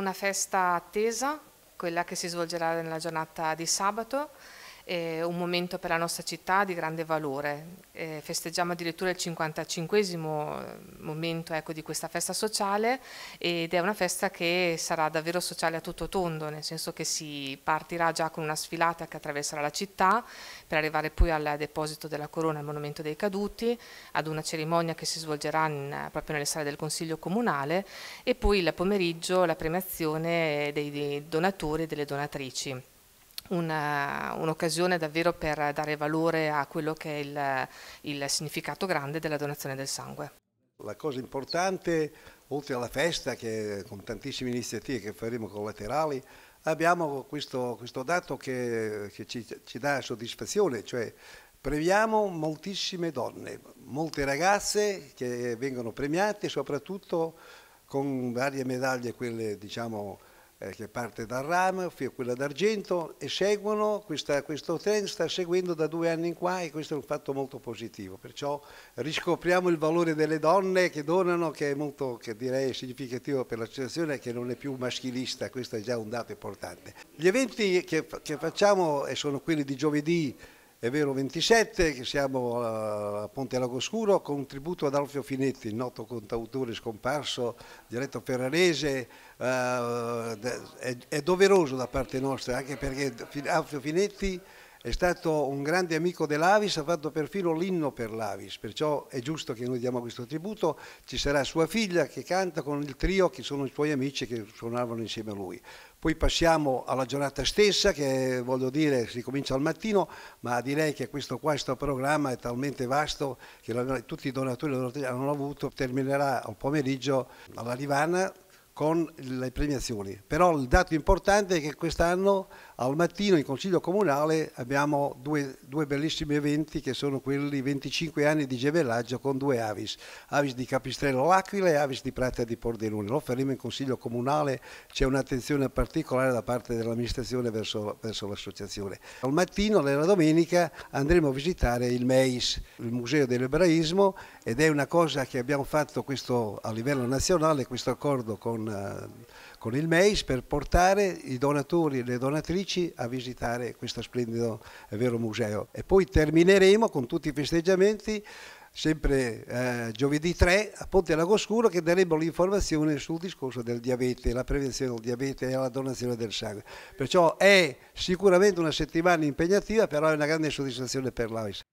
una festa attesa, quella che si svolgerà nella giornata di sabato, eh, un momento per la nostra città di grande valore. Eh, festeggiamo addirittura il 55 eh, momento ecco, di questa festa sociale ed è una festa che sarà davvero sociale a tutto tondo, nel senso che si partirà già con una sfilata che attraverserà la città per arrivare poi al deposito della corona al Monumento dei Caduti, ad una cerimonia che si svolgerà in, proprio nelle sale del Consiglio Comunale e poi il pomeriggio la premiazione dei, dei donatori e delle donatrici un'occasione davvero per dare valore a quello che è il, il significato grande della donazione del sangue. La cosa importante, oltre alla festa, che, con tantissime iniziative che faremo collaterali, abbiamo questo, questo dato che, che ci, ci, dà soddisfazione, cioè premiamo moltissime donne, molte ragazze che vengono premiate, soprattutto con varie medaglie, quelle diciamo eh, che parte dal RAM, quella d'argento e seguono, questa, questo trend sta seguendo da due anni in qua e questo è un fatto molto positivo, perciò riscopriamo il valore delle donne che donano che è molto, che direi, significativo per l'associazione che non è più maschilista, questo è già un dato importante. Gli eventi che, che facciamo sono quelli di giovedì è vero 27, che siamo a Ponte Lagoscuro, con un tributo ad Alfio Finetti, noto cantautore scomparso, diretto ferrarese. Eh, è, doveroso da parte nostra, anche perché Alfio Finetti è stato un grande amico dell'Avis, ha fatto perfino l'inno per l'Avis, perciò è giusto che noi diamo questo tributo. Ci sarà sua figlia che canta con il trio, che sono i suoi amici che suonavano insieme a lui. Poi passiamo alla giornata stessa, che voglio dire si comincia al mattino, ma direi che questo, questo programma è talmente vasto che la, tutti i donatori hanno avuto, terminerà al pomeriggio alla Livana con le premiazioni. Però il dato importante è che quest'anno al mattino in Consiglio Comunale abbiamo due, due, bellissimi eventi che sono quelli 25 anni di gemellaggio con due Avis, Avis di Capistrello Aquila e Avis di Prata di Pordenone. Lo faremo in Consiglio Comunale, c'è un'attenzione particolare da parte dell'amministrazione verso, verso l'associazione. Al mattino, nella domenica, andremo a visitare il MEIS, il Museo dell'Ebraismo, ed è una cosa che abbiamo fatto questo, a livello nazionale, questo accordo con, eh, con il MEIS per portare i donatori e le donatrici amici a visitare questo splendido e eh, vero museo. E poi termineremo con tutti i festeggiamenti sempre eh, giovedì 3 a Ponte Lagoscuro che daremo l'informazione sul discorso del diabete, la prevenzione del diabete e la donazione del sangue. Perciò è sicuramente una settimana impegnativa, però è una grande soddisfazione per l'AIS.